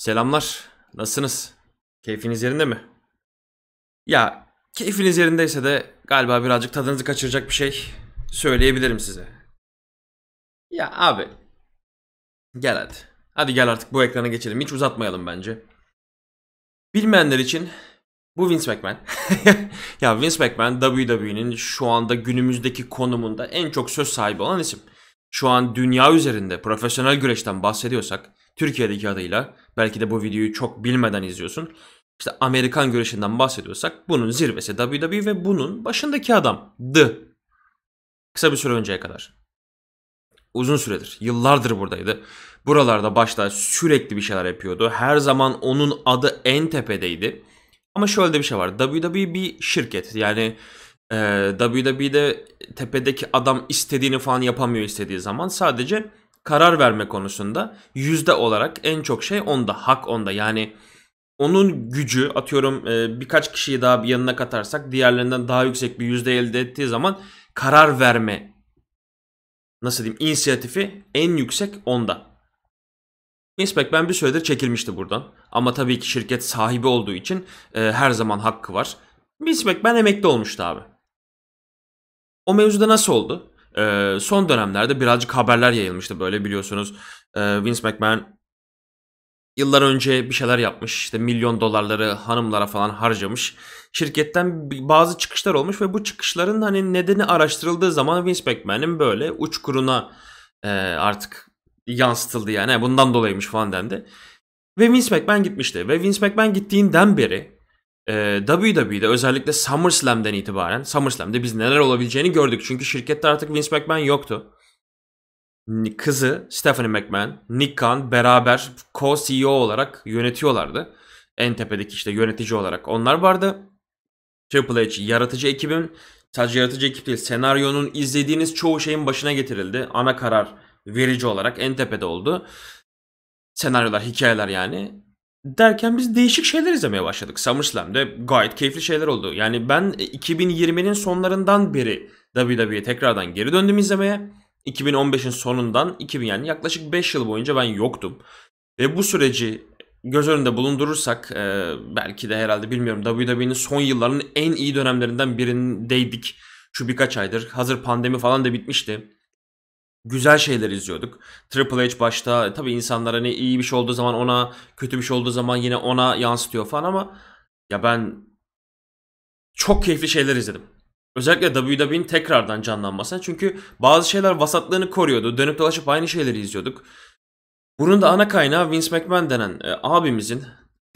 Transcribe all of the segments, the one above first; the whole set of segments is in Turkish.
Selamlar. Nasılsınız? Keyfiniz yerinde mi? Ya keyfiniz yerindeyse de galiba birazcık tadınızı kaçıracak bir şey söyleyebilirim size. Ya abi. Gel hadi. Hadi gel artık bu ekrana geçelim. Hiç uzatmayalım bence. Bilmeyenler için bu Vince McMahon. ya Vince McMahon WWE'nin şu anda günümüzdeki konumunda en çok söz sahibi olan isim. Şu an dünya üzerinde profesyonel güreşten bahsediyorsak Türkiye'deki adıyla belki de bu videoyu çok bilmeden izliyorsun. İşte Amerikan görüşünden bahsediyorsak bunun zirvesi WWE ve bunun başındaki adam The. Kısa bir süre önceye kadar. Uzun süredir, yıllardır buradaydı. Buralarda başta sürekli bir şeyler yapıyordu. Her zaman onun adı en tepedeydi. Ama şöyle de bir şey var. WWE bir şirket. Yani e, WWE'de tepedeki adam istediğini falan yapamıyor istediği zaman. Sadece karar verme konusunda yüzde olarak en çok şey onda. Hak onda. Yani onun gücü atıyorum e, birkaç kişiyi daha bir yanına katarsak diğerlerinden daha yüksek bir yüzde elde ettiği zaman karar verme nasıl diyeyim inisiyatifi en yüksek onda. Inspect ben bir süredir çekilmişti buradan. Ama tabii ki şirket sahibi olduğu için e, her zaman hakkı var. Inspect ben emekli olmuştu abi. O mevzuda nasıl oldu? e, son dönemlerde birazcık haberler yayılmıştı böyle biliyorsunuz. E, Vince McMahon yıllar önce bir şeyler yapmış. işte milyon dolarları hanımlara falan harcamış. Şirketten bazı çıkışlar olmuş ve bu çıkışların hani nedeni araştırıldığı zaman Vince McMahon'in böyle uçkuruna e, artık yansıtıldı yani e, bundan dolayıymış falan dendi. Ve Vince McMahon gitmişti ve Vince McMahon gittiğinden beri e, ee, WWE'de özellikle SummerSlam'den itibaren SummerSlam'de biz neler olabileceğini gördük. Çünkü şirkette artık Vince McMahon yoktu. Kızı Stephanie McMahon, Nick Khan beraber co-CEO olarak yönetiyorlardı. En tepedeki işte yönetici olarak onlar vardı. Triple H yaratıcı ekibin sadece yaratıcı ekip değil senaryonun izlediğiniz çoğu şeyin başına getirildi. Ana karar verici olarak en tepede oldu. Senaryolar, hikayeler yani. Derken biz değişik şeyler izlemeye başladık. SummerSlam'de gayet keyifli şeyler oldu. Yani ben 2020'nin e, sonlarından beri WWE'ye tekrardan geri döndüm izlemeye. 2015'in sonundan 2000 yani yaklaşık 5 yıl boyunca ben yoktum. Ve bu süreci göz önünde bulundurursak e, belki de herhalde bilmiyorum WWE'nin son yıllarının en iyi dönemlerinden birindeydik. Şu birkaç aydır hazır pandemi falan da bitmişti güzel şeyler izliyorduk. Triple H başta e, tabii insanlar hani iyi bir şey olduğu zaman ona, kötü bir şey olduğu zaman yine ona yansıtıyor falan ama ya ben çok keyifli şeyler izledim. Özellikle WWE'nin tekrardan canlanmasına. Çünkü bazı şeyler vasatlığını koruyordu. Dönüp dolaşıp aynı şeyleri izliyorduk. Bunun da ana kaynağı Vince McMahon denen e, abimizin,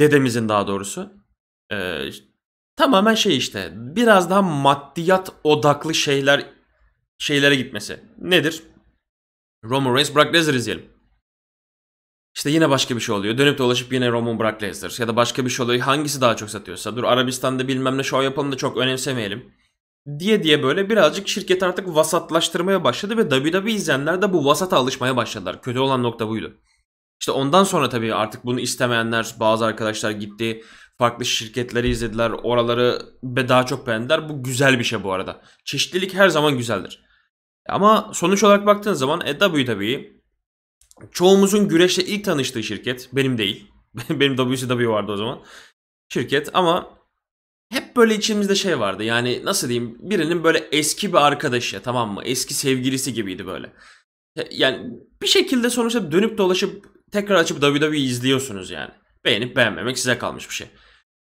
dedemizin daha doğrusu e, tamamen şey işte biraz daha maddiyat odaklı şeyler şeylere gitmesi. Nedir? Roman Reigns Brock Lesnar izleyelim. İşte yine başka bir şey oluyor. Dönüp dolaşıp yine Roman Brock Lesnar ya da başka bir şey oluyor. Hangisi daha çok satıyorsa dur Arabistan'da bilmem ne şov yapalım da çok önemsemeyelim. Diye diye böyle birazcık şirket artık vasatlaştırmaya başladı ve WWE izleyenler de bu vasata alışmaya başladılar. Kötü olan nokta buydu. İşte ondan sonra tabii artık bunu istemeyenler bazı arkadaşlar gitti. Farklı şirketleri izlediler. Oraları daha çok beğendiler. Bu güzel bir şey bu arada. Çeşitlilik her zaman güzeldir. Ama sonuç olarak baktığın zaman e, WWE çoğumuzun güreşle ilk tanıştığı şirket. Benim değil. benim WCW vardı o zaman. Şirket ama hep böyle içimizde şey vardı. Yani nasıl diyeyim birinin böyle eski bir arkadaşı tamam mı? Eski sevgilisi gibiydi böyle. E, yani bir şekilde sonuçta dönüp dolaşıp tekrar açıp WWE izliyorsunuz yani. Beğenip beğenmemek size kalmış bir şey.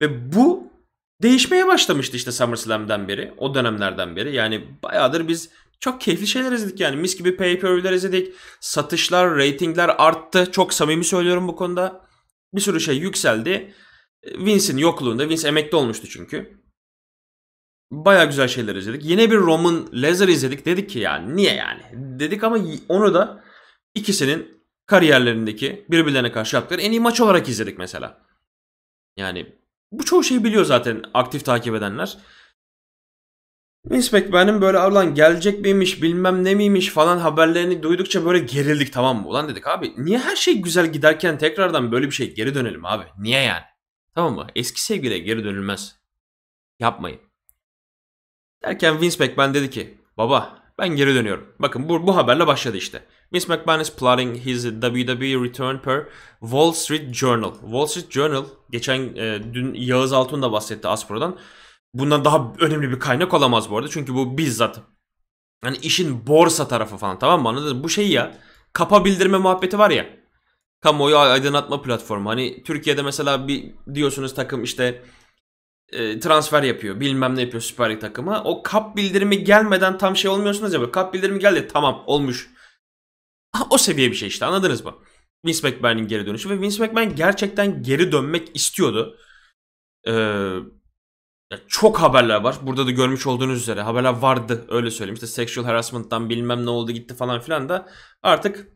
Ve bu değişmeye başlamıştı işte SummerSlam'den beri. O dönemlerden beri. Yani bayağıdır biz çok keyifli şeyler izledik yani. Mis gibi pay-per-view'ler izledik. Satışlar, reytingler arttı. Çok samimi söylüyorum bu konuda. Bir sürü şey yükseldi. Vince'in yokluğunda. Vince emekli olmuştu çünkü. Baya güzel şeyler izledik. Yine bir Roman Lesnar izledik. Dedik ki yani niye yani? Dedik ama onu da ikisinin kariyerlerindeki birbirlerine karşı yaptıkları en iyi maç olarak izledik mesela. Yani bu çoğu şeyi biliyor zaten aktif takip edenler. Vince McMahon'ın böyle ulan gelecek miymiş bilmem ne miymiş falan haberlerini duydukça böyle gerildik tamam mı? Ulan dedik abi niye her şey güzel giderken tekrardan böyle bir şey geri dönelim abi? Niye yani? Tamam mı? Eski sevgiliye geri dönülmez. Yapmayın. Derken Vince McMahon dedi ki baba ben geri dönüyorum. Bakın bu, bu haberle başladı işte. Vince McMahon is plotting his WWE return per Wall Street Journal. Wall Street Journal geçen e, dün Yağız Altun da bahsetti Aspro'dan bundan daha önemli bir kaynak olamaz bu arada. Çünkü bu bizzat hani işin borsa tarafı falan tamam mı anladın Bu şey ya kapa bildirme muhabbeti var ya. Kamuoyu aydınlatma platformu. Hani Türkiye'de mesela bir diyorsunuz takım işte e, transfer yapıyor. Bilmem ne yapıyor Süper Lig takıma. O kap bildirimi gelmeden tam şey olmuyorsunuz ya. kap bildirimi geldi tamam olmuş. O seviye bir şey işte anladınız mı? Vince McMahon'in geri dönüşü ve Vince McMahon gerçekten geri dönmek istiyordu. Eee ya çok haberler var. Burada da görmüş olduğunuz üzere haberler vardı öyle söyleyeyim. İşte sexual harassment'tan bilmem ne oldu gitti falan filan da artık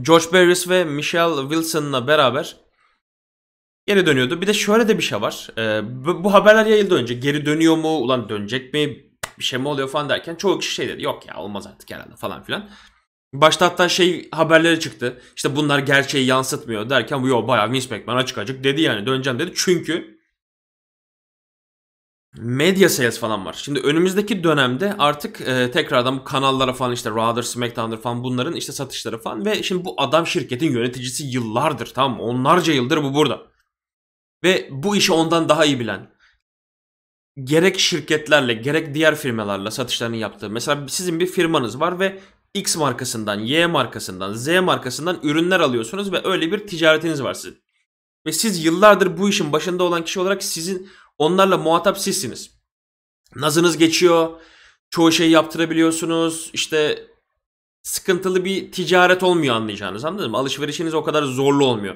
George Barris ve Michelle Wilson'la beraber geri dönüyordu. Bir de şöyle de bir şey var. Ee, bu, haberler yayıldı önce. Geri dönüyor mu? Ulan dönecek mi? Bir şey mi oluyor falan derken çoğu kişi şey dedi. Yok ya olmaz artık herhalde falan filan. Başta hatta şey haberleri çıktı. İşte bunlar gerçeği yansıtmıyor derken bu yo bayağı Vince McMahon açık açık dedi yani döneceğim dedi. Çünkü Medya sales falan var. Şimdi önümüzdeki dönemde artık e, tekrardan bu kanallara falan işte Rather SmackDown'dır falan bunların işte satışları falan ve şimdi bu adam şirketin yöneticisi yıllardır tamam mı? Onlarca yıldır bu burada. Ve bu işi ondan daha iyi bilen gerek şirketlerle gerek diğer firmalarla satışlarını yaptığı. Mesela sizin bir firmanız var ve X markasından, Y markasından, Z markasından ürünler alıyorsunuz ve öyle bir ticaretiniz var sizin. Ve siz yıllardır bu işin başında olan kişi olarak sizin Onlarla muhatap sizsiniz. Nazınız geçiyor. Çoğu şey yaptırabiliyorsunuz. İşte sıkıntılı bir ticaret olmuyor anlayacağınız anladın mı? Alışverişiniz o kadar zorlu olmuyor.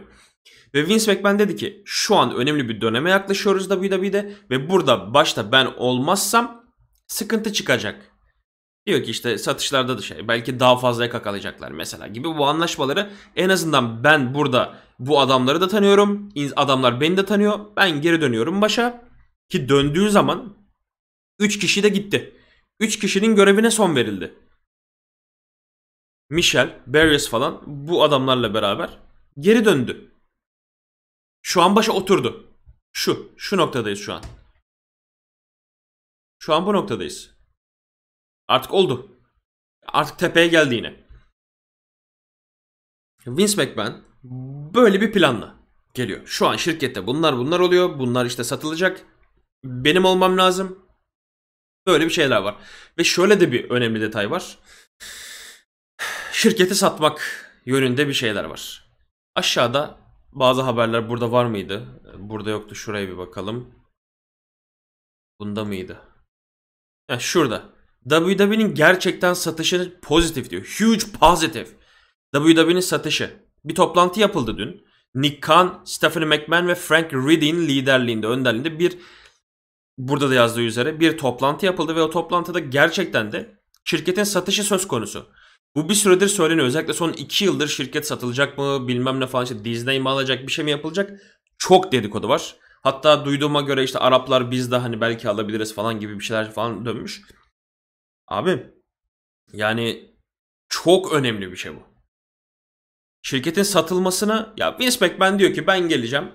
Ve Vince McMahon dedi ki şu an önemli bir döneme yaklaşıyoruz da bir de ve burada başta ben olmazsam sıkıntı çıkacak. Diyor ki işte satışlarda da şey belki daha fazla kakalayacaklar mesela gibi bu anlaşmaları en azından ben burada bu adamları da tanıyorum. Adamlar beni de tanıyor. Ben geri dönüyorum başa. Ki döndüğü zaman 3 kişi de gitti. 3 kişinin görevine son verildi. Michel, Barrys falan bu adamlarla beraber geri döndü. Şu an başa oturdu. Şu, şu noktadayız şu an. Şu an bu noktadayız. Artık oldu. Artık tepeye geldi yine. Vince McMahon böyle bir planla geliyor. Şu an şirkette bunlar bunlar oluyor. Bunlar işte satılacak benim olmam lazım. Böyle bir şeyler var. Ve şöyle de bir önemli detay var. Şirketi satmak yönünde bir şeyler var. Aşağıda bazı haberler burada var mıydı? Burada yoktu. Şuraya bir bakalım. Bunda mıydı? Yani şurada. WWE'nin gerçekten satışı pozitif diyor. Huge positive. WWE'nin satışı. Bir toplantı yapıldı dün. Nick Khan, Stephanie McMahon ve Frank Riddick'in liderliğinde, önderliğinde bir burada da yazdığı üzere bir toplantı yapıldı ve o toplantıda gerçekten de şirketin satışı söz konusu. Bu bir süredir söyleniyor. Özellikle son 2 yıldır şirket satılacak mı bilmem ne falan işte Disney mi alacak bir şey mi yapılacak çok dedikodu var. Hatta duyduğuma göre işte Araplar biz de hani belki alabiliriz falan gibi bir şeyler falan dönmüş. Abi yani çok önemli bir şey bu. Şirketin satılmasına ya Vince McMahon diyor ki ben geleceğim.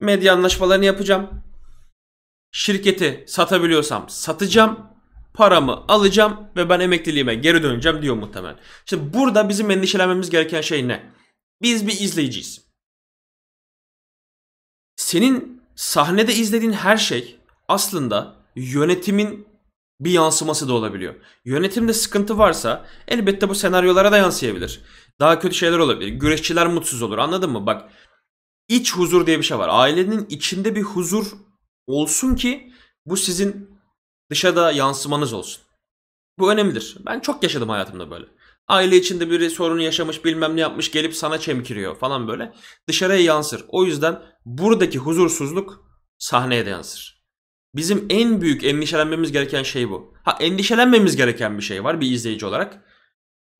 Medya anlaşmalarını yapacağım şirketi satabiliyorsam satacağım. Paramı alacağım ve ben emekliliğime geri döneceğim diyor muhtemelen. Şimdi burada bizim endişelenmemiz gereken şey ne? Biz bir izleyiciyiz. Senin sahnede izlediğin her şey aslında yönetimin bir yansıması da olabiliyor. Yönetimde sıkıntı varsa elbette bu senaryolara da yansıyabilir. Daha kötü şeyler olabilir. Güreşçiler mutsuz olur anladın mı? Bak iç huzur diye bir şey var. Ailenin içinde bir huzur olsun ki bu sizin dışa da yansımanız olsun. Bu önemlidir. Ben çok yaşadım hayatımda böyle. Aile içinde biri sorunu yaşamış bilmem ne yapmış gelip sana çemkiriyor falan böyle. Dışarıya yansır. O yüzden buradaki huzursuzluk sahneye de yansır. Bizim en büyük endişelenmemiz gereken şey bu. Ha endişelenmemiz gereken bir şey var bir izleyici olarak.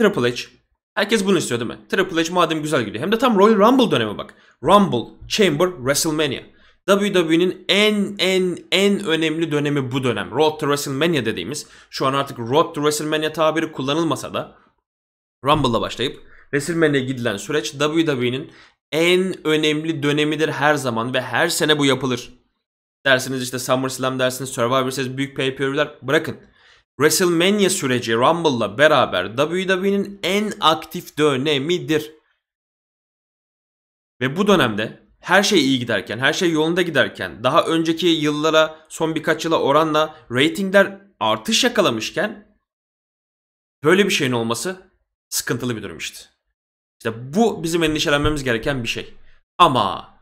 Triple H. Herkes bunu istiyor değil mi? Triple H madem güzel gidiyor. Hem de tam Royal Rumble dönemi bak. Rumble, Chamber, WrestleMania. WWE'nin en en en önemli dönemi bu dönem. Road to WrestleMania dediğimiz şu an artık Road to WrestleMania tabiri kullanılmasa da Rumble'la başlayıp WrestleMania'ya gidilen süreç WWE'nin en önemli dönemidir her zaman ve her sene bu yapılır. Dersiniz işte SummerSlam dersiniz Survivor Series büyük pay per view'ler bırakın. WrestleMania süreci Rumble'la beraber WWE'nin en aktif dönemidir. Ve bu dönemde her şey iyi giderken, her şey yolunda giderken, daha önceki yıllara, son birkaç yıla oranla ratingler artış yakalamışken böyle bir şeyin olması sıkıntılı bir durum işte. İşte bu bizim endişelenmemiz gereken bir şey. Ama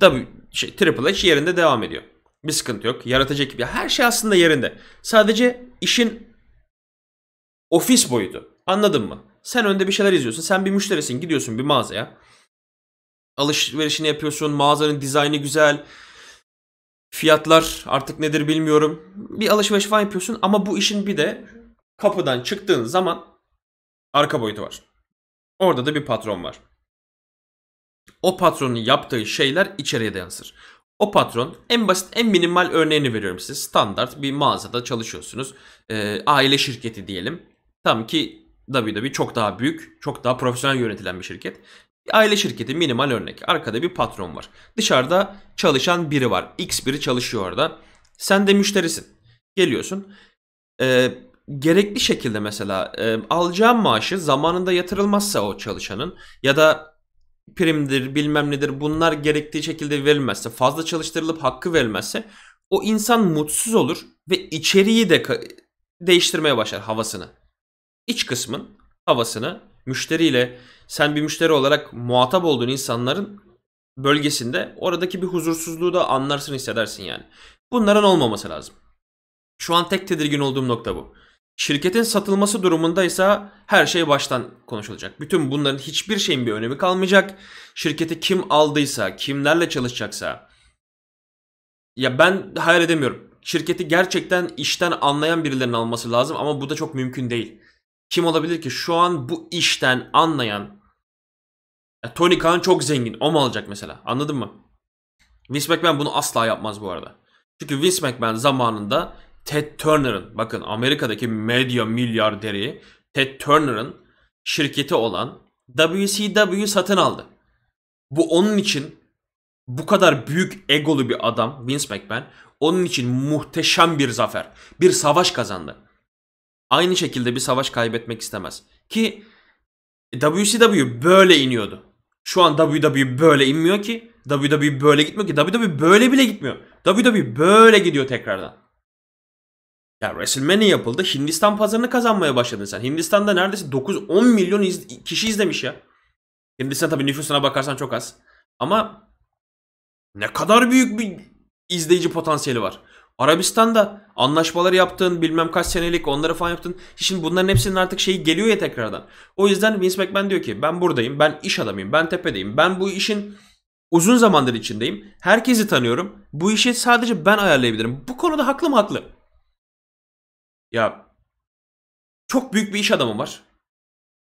da şey Triple H yerinde devam ediyor. Bir sıkıntı yok. yaratacak ekip her şey aslında yerinde. Sadece işin ofis boyutu. Anladın mı? Sen önde bir şeyler izliyorsun. Sen bir müşterisin. Gidiyorsun bir mağazaya alışverişini yapıyorsun. Mağazanın dizaynı güzel. Fiyatlar artık nedir bilmiyorum. Bir alışveriş falan yapıyorsun ama bu işin bir de kapıdan çıktığın zaman arka boyutu var. Orada da bir patron var. O patronun yaptığı şeyler içeriye de yansır. O patron en basit en minimal örneğini veriyorum size. Standart bir mağazada çalışıyorsunuz. E, aile şirketi diyelim. Tam ki WWE çok daha büyük, çok daha profesyonel yönetilen bir şirket. Aile şirketi minimal örnek. Arkada bir patron var. Dışarıda çalışan biri var. X biri çalışıyor orada. Sen de müşterisin. Geliyorsun. E, gerekli şekilde mesela e, alacağın maaşı zamanında yatırılmazsa o çalışanın ya da primdir bilmem nedir bunlar gerektiği şekilde verilmezse fazla çalıştırılıp hakkı verilmezse o insan mutsuz olur ve içeriği de değiştirmeye başlar havasını. İç kısmın havasını müşteriyle sen bir müşteri olarak muhatap olduğun insanların bölgesinde oradaki bir huzursuzluğu da anlarsın hissedersin yani. Bunların olmaması lazım. Şu an tek tedirgin olduğum nokta bu. Şirketin satılması durumunda ise her şey baştan konuşulacak. Bütün bunların hiçbir şeyin bir önemi kalmayacak. Şirketi kim aldıysa, kimlerle çalışacaksa. Ya ben hayal edemiyorum. Şirketi gerçekten işten anlayan birilerinin alması lazım ama bu da çok mümkün değil kim olabilir ki? Şu an bu işten anlayan ya Tony Khan çok zengin. O mu alacak mesela? Anladın mı? Vince McMahon bunu asla yapmaz bu arada. Çünkü Vince McMahon zamanında Ted Turner'ın bakın Amerika'daki medya milyarderi Ted Turner'ın şirketi olan WCW satın aldı. Bu onun için bu kadar büyük egolu bir adam Vince McMahon onun için muhteşem bir zafer. Bir savaş kazandı aynı şekilde bir savaş kaybetmek istemez. Ki WCW böyle iniyordu. Şu an WWE böyle inmiyor ki. WWE böyle gitmiyor ki. WWE böyle bile gitmiyor. WWE böyle gidiyor tekrardan. Ya WrestleMania yapıldı. Hindistan pazarını kazanmaya başladın sen. Hindistan'da neredeyse 9-10 milyon iz- kişi izlemiş ya. Hindistan tabii nüfusuna bakarsan çok az. Ama ne kadar büyük bir izleyici potansiyeli var. Arabistan'da anlaşmaları yaptın bilmem kaç senelik onları falan yaptın. Şimdi bunların hepsinin artık şeyi geliyor ya tekrardan. O yüzden Vince McMahon diyor ki ben buradayım ben iş adamıyım ben tepedeyim ben bu işin uzun zamandır içindeyim. Herkesi tanıyorum. Bu işi sadece ben ayarlayabilirim. Bu konuda haklı mı haklı? Ya çok büyük bir iş adamı var.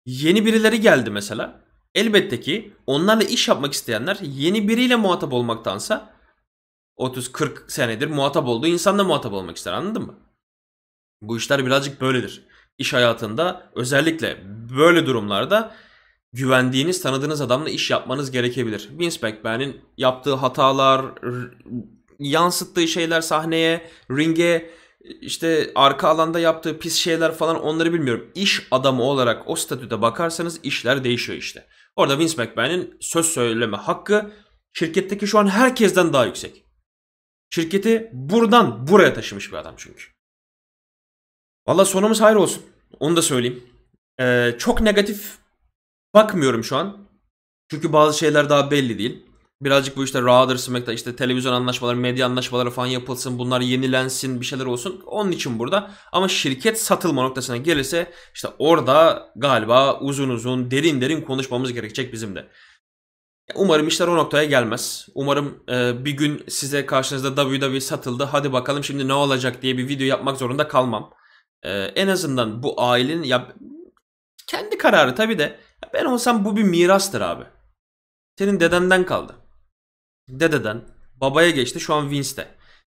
Yeni birileri geldi mesela. Elbette ki onlarla iş yapmak isteyenler yeni biriyle muhatap olmaktansa 30-40 senedir muhatap olduğu insanla muhatap olmak ister anladın mı? Bu işler birazcık böyledir. İş hayatında özellikle böyle durumlarda güvendiğiniz, tanıdığınız adamla iş yapmanız gerekebilir. Vince McMahon'in yaptığı hatalar, yansıttığı şeyler sahneye, ringe, işte arka alanda yaptığı pis şeyler falan onları bilmiyorum. İş adamı olarak o statüde bakarsanız işler değişiyor işte. Orada Vince McMahon'in söz söyleme hakkı şirketteki şu an herkesten daha yüksek. Şirketi buradan buraya taşımış bir adam çünkü. Valla sonumuz hayır olsun. Onu da söyleyeyim. Ee, çok negatif bakmıyorum şu an. Çünkü bazı şeyler daha belli değil. Birazcık bu işte Ra'dır, SmackDown, işte televizyon anlaşmaları, medya anlaşmaları falan yapılsın. Bunlar yenilensin, bir şeyler olsun. Onun için burada. Ama şirket satılma noktasına gelirse işte orada galiba uzun uzun, derin derin konuşmamız gerekecek bizim de. Umarım işler o noktaya gelmez. Umarım e, bir gün size karşınızda WWE satıldı. Hadi bakalım şimdi ne olacak diye bir video yapmak zorunda kalmam. E, en azından bu ailenin ya kendi kararı tabii de ben olsam bu bir mirastır abi. Senin dedenden kaldı. Dededen babaya geçti şu an Vince'de.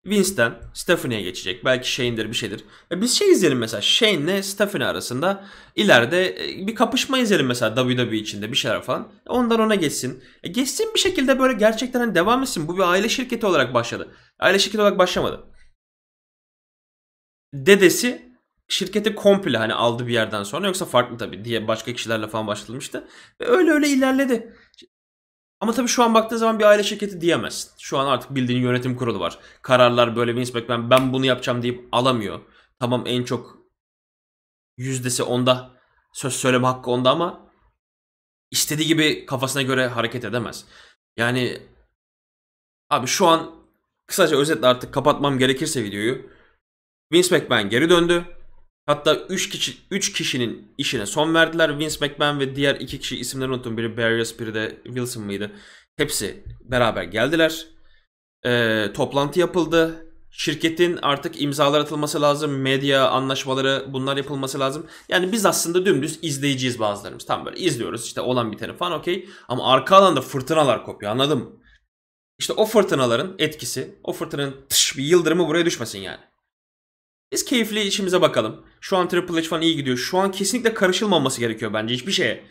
Vince'den Stephanie'ye geçecek. Belki Shane'dir bir şeydir. E, biz şey izleyelim mesela Shane'le Stephanie arasında ileride e, bir kapışma izleyelim mesela WWE içinde bir şeyler falan. E, ondan ona geçsin. geçsin bir şekilde böyle gerçekten hani devam etsin. Bu bir aile şirketi olarak başladı. Aile şirketi olarak başlamadı. Dedesi şirketi komple hani aldı bir yerden sonra yoksa farklı tabii diye başka kişilerle falan başlatılmıştı. Ve öyle öyle ilerledi. Ama tabii şu an baktığın zaman bir aile şirketi diyemezsin. Şu an artık bildiğin yönetim kurulu var. Kararlar böyle Vince McMahon ben bunu yapacağım deyip alamıyor. Tamam en çok yüzdesi onda söz söyleme hakkı onda ama istediği gibi kafasına göre hareket edemez. Yani abi şu an kısaca özetle artık kapatmam gerekirse videoyu. Vince McMahon geri döndü. Hatta 3 kişi 3 kişinin işine son verdiler. Vince McMahon ve diğer iki kişi isimlerini unuttum. Biri Barrios, biri de Wilson mıydı? Hepsi beraber geldiler. Ee, toplantı yapıldı. Şirketin artık imzalar atılması lazım. Medya anlaşmaları bunlar yapılması lazım. Yani biz aslında dümdüz izleyiciyiz bazılarımız. Tam böyle izliyoruz işte olan biteni falan okey. Ama arka alanda fırtınalar kopuyor anladın mı? İşte o fırtınaların etkisi, o fırtınanın tış bir yıldırımı buraya düşmesin yani. Biz keyifli işimize bakalım. Şu an Triple H falan iyi gidiyor. Şu an kesinlikle karışılmaması gerekiyor bence hiçbir şeye.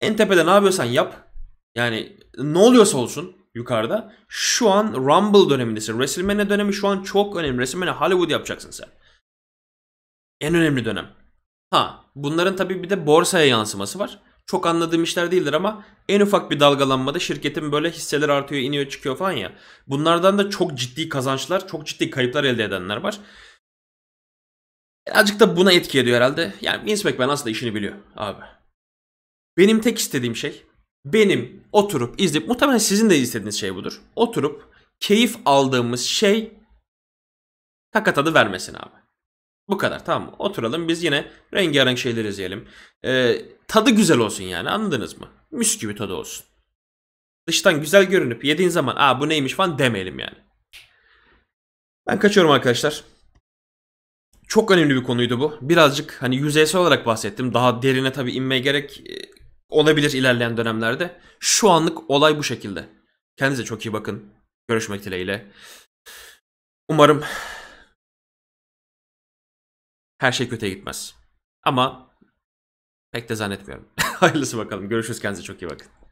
En tepede ne yapıyorsan yap. Yani ne oluyorsa olsun yukarıda. Şu an Rumble dönemindesin. WrestleMania dönemi şu an çok önemli. WrestleMania Hollywood yapacaksın sen. En önemli dönem. Ha bunların tabii bir de borsaya yansıması var. Çok anladığım işler değildir ama en ufak bir dalgalanmada şirketin böyle hisseler artıyor, iniyor, çıkıyor falan ya. Bunlardan da çok ciddi kazançlar, çok ciddi kayıplar elde edenler var. Azıcık da buna etki ediyor herhalde. Yani Vince McMahon aslında işini biliyor abi. Benim tek istediğim şey benim oturup izleyip muhtemelen sizin de istediğiniz şey budur. Oturup keyif aldığımız şey kaka tadı vermesin abi. Bu kadar tamam mı? Oturalım biz yine rengarenk şeyler izleyelim. Ee, tadı güzel olsun yani anladınız mı? Müs gibi tadı olsun. Dıştan güzel görünüp yediğin zaman aa bu neymiş falan demeyelim yani. Ben kaçıyorum arkadaşlar. Çok önemli bir konuydu bu. Birazcık hani yüzeysel olarak bahsettim. Daha derine tabii inmeye gerek e, olabilir ilerleyen dönemlerde. Şu anlık olay bu şekilde. Kendinize çok iyi bakın. Görüşmek dileğiyle. Umarım her şey kötüye gitmez. Ama pek de zannetmiyorum. Hayırlısı bakalım. Görüşürüz. Kendinize çok iyi bakın.